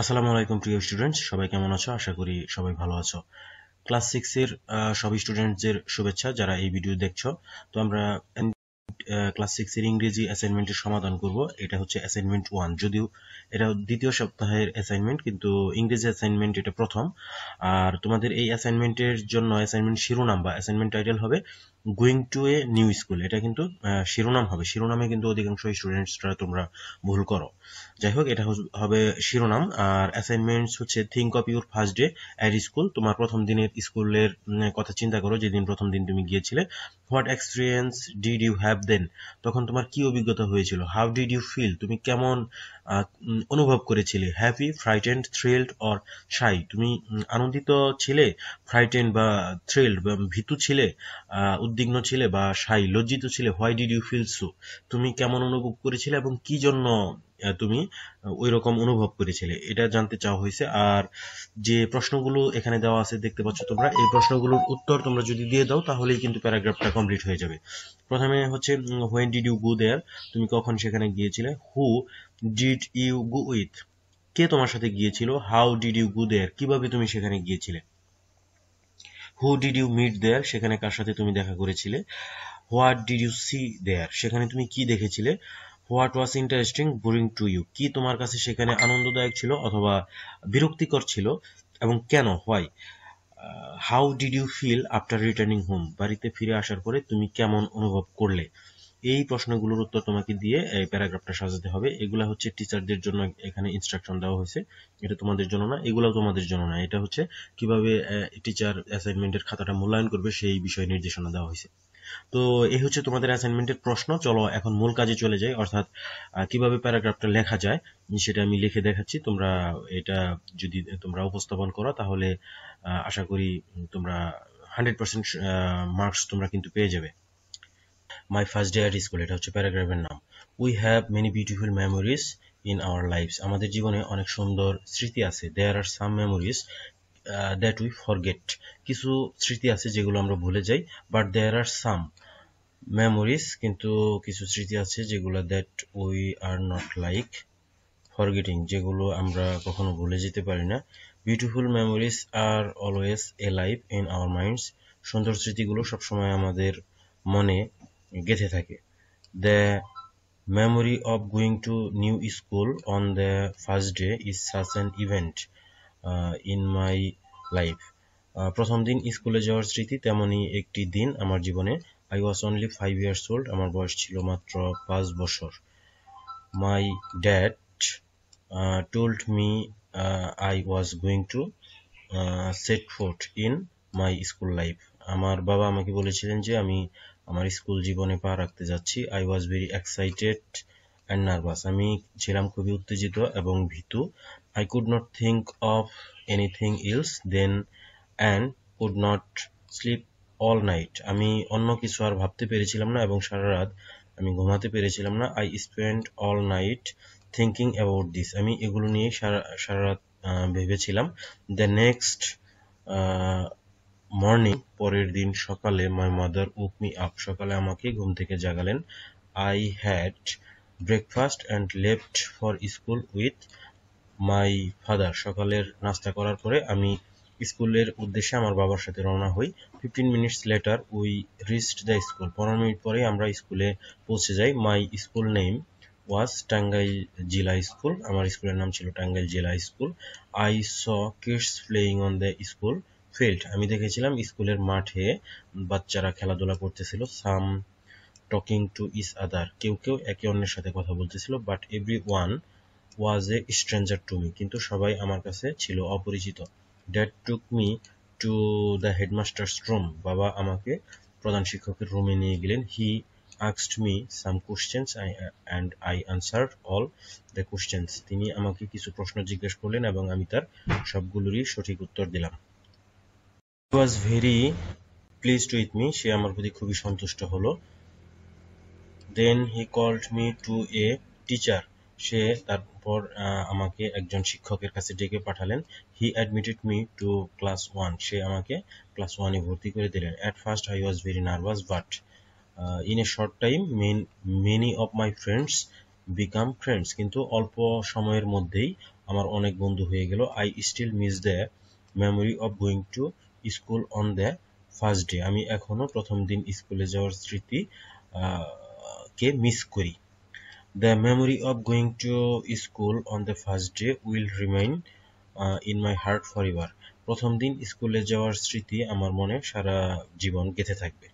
আসসালামু আলাইকুম প্রিয় স্টুডেন্টস সবাই কেমন আছো আশা করি সবাই ভালো আছো ক্লাস সিক্সের সব স্টুডেন্টদের শুভেচ্ছা যারা এই ভিডিও দেখছো তো আমরা ক্লাস সিক্সের ইংরেজি অ্যাসাইনমেন্টের সমাধান করব এটা হচ্ছে অ্যাসাইনমেন্ট ওয়ান যদিও এটা দ্বিতীয় সপ্তাহের অ্যাসাইনমেন্ট কিন্তু ইংরেজি অ্যাসাইনমেন্ট এটা প্রথম আর তোমাদের এই অ্যাসাইনমেন্টের জন্য অ্যাসাইনমেন্ট শিরোনাম বা অ্যাসাইনমেন্ট টাইটেল হবে going to a new school এটা কিন্তু শিরোনাম হবে শিরোনামে কিন্তু অধিকাংশ স্টুডেন্টসরা তোমরা ভুল করো যাই হোক এটা হবে শিরোনাম আর অ্যাসাইনমেন্টস হচ্ছে think of your first day at school তোমার প্রথম দিনের স্কুলের কথা চিন্তা করো যেদিন প্রথম দিন তুমি গিয়েছিলে what experience did you have then তখন তোমার কি অভিজ্ঞতা হয়েছিল হাউ ডিড ইউ ফিল তুমি কেমন অনুভব করেছিলে happy frightened thrilled or shy তুমি আনন্দিত ছিলে ফ্রাইটেন্ড বা থ্রিল্ড বা ভীতু ছিলে উদ্বিগ্ন ছিলে বা সাই লজ্জিত ছিলে why did you feel so তুমি কেমন অনুভব করেছিলে এবং কি জন্য তুমি ওই রকম অনুভব করেছিলে এটা জানতে চাওয়া হয়েছে আর যে প্রশ্নগুলো এখানে দেওয়া আছে দেখতে পাচ্ছ তোমরা এই প্রশ্নগুলোর উত্তর তোমরা যদি দিয়ে দাও তাহলেই কিন্তু প্যারাগ্রাফটা কমপ্লিট হয়ে যাবে প্রথমে হচ্ছে when did you go there তুমি কখন সেখানে গিয়েছিলে who did you go with কে তোমার সাথে গিয়েছিল how did you go there কিভাবে তুমি সেখানে গিয়েছিলে who did you meet there সেখানে কার সাথে তুমি দেখা করেছিলে what did you see there সেখানে তুমি কি দেখেছিলে what was interesting boring to you কি তোমার কাছে সেখানে আনন্দদায়ক ছিল অথবা বিরক্তিকর ছিল এবং কেন why how did you feel after returning home বাড়িতে ফিরে আসার পরে তুমি কেমন অনুভব করলে এই প্রশ্নগুলোর উত্তর তোমাকে দিয়ে এই প্যারাগ্রাফটা সাজাতে হবে এগুলা হচ্ছে টিচারদের জন্য এখানে ইনস্ট্রাকশন দেওয়া হয়েছে এটা তোমাদের জন্য না এগুলাও তোমাদের জন্য না এটা হচ্ছে কিভাবে টিচার অ্যাসাইনমেন্টের খাতাটা মূল্যায়ন করবে সেই বিষয়ে নির্দেশনা দেওয়া হয়েছে তো এই হচ্ছে তোমাদের অ্যাসাইনমেন্টের প্রশ্ন চলো এখন মূল কাজে চলে যাই অর্থাৎ কিভাবে প্যারাগ্রাফটা লেখা যায় সেটা আমি লিখে দেখাচ্ছি তোমরা এটা যদি তোমরা উপস্থাপন করো তাহলে আশা করি তোমরা হান্ড্রেড পার্সেন্ট মার্কস তোমরা কিন্তু পেয়ে যাবে my first day at school এটা হচ্ছে প্যারাগ্রাফের নাম we have many beautiful memories in our lives আমাদের জীবনে অনেক সুন্দর স্মৃতি আছে there are some memories that we forget কিছু স্মৃতি আছে যেগুলো আমরা ভুলে যাই but there are some memories কিন্তু কিছু স্মৃতি আছে যেগুলো that we are not like forgetting যেগুলো আমরা কখনো ভুলে যেতে পারি না beautiful memories are always a life in our minds সুন্দর স্মৃতিগুলো সবসময় আমাদের মনে গেঁথে থাকে the memory of going to new school on the first day is such an event in my life প্রথম দিন স্কুলে যাওয়ার স্মৃতি তেমনই একটি দিন আমার জীবনে I was only five years old আমার বয়স ছিল মাত্র পাঁচ বছর my dad told me I was going to set forth in my school life আমার বাবা আমাকে বলেছিলেন যে আমি আমার স্কুল জীবনে পা রাখতে যাচ্ছি I was very excited and nervous আমি ছিলাম খুবই উত্তেজিত এবং ভীতু I could not think of anything else then and could not sleep all night আমি অন্য কিছু আর ভাবতে পেরেছিলাম না এবং সারা রাত আমি ঘুমাতে পেরেছিলাম না I spend all night thinking about this আমি এগুলো নিয়ে সারা সারা রাত ভেবেছিলাম দ্য নেক্সট মর্নিং পরের দিন সকালে my mother woke me up সকালে আমাকে ঘুম থেকে জাগালেন I had breakfast and left for school with my father সকালের নাস্তা করার পরে আমি স্কুলের উদ্দেশ্যে আমার বাবার সাথে রওনা হই fifteen minutes later we reached the school পনেরো মিনিট পরে আমরা স্কুলে পৌঁছে যাই my school name was Tangail Zila school আমার স্কুলের নাম ছিল Tangail Zila school I saw kids playing on the school field আমি দেখেছিলাম স্কুলের মাঠে বাচ্চারা খেলাধুলা করতেছিল সাম টকিং টু ইস আদার কেউ কেউ একে অন্যের সাথে কথা বলতেছিল but everyone was a stranger to me কিন্তু সবাই আমার কাছে ছিল অপরিচিত dad took me to the headmaster's room বাবা আমাকে প্রধান শিক্ষকের রুমে নিয়ে গেলেন he asked me some questions and I answer all the questions তিনি আমাকে কিছু প্রশ্ন জিজ্ঞেস করলেন এবং আমি তার সবগুলোরই সঠিক উত্তর দিলাম was very pleased to with me সে আমার প্রতি খুবই সন্তুষ্ট হলো then he called me to a teacher সে তারপর আমাকে একজন শিক্ষকের কাছে ডেকে পাঠালেন he admitted me to class one সে আমাকে ক্লাস ওয়ানে ভর্তি করে দিলেন at first I was very nervous but in a short time men many of my friends became friends কিন্তু অল্প সময়ের মধ্যেই আমার অনেক বন্ধু হয়ে গেল I still miss the memory of going to school on the first day আমি এখনও প্রথম দিন স্কুলে যাওয়ার স্মৃতি কে মিস করি the memory of going to school on the first day will remain in my heart for প্রথম দিন স্কুলে যাওয়ার স্মৃতি আমার মনে সারা জীবন গেঁথে থাকবে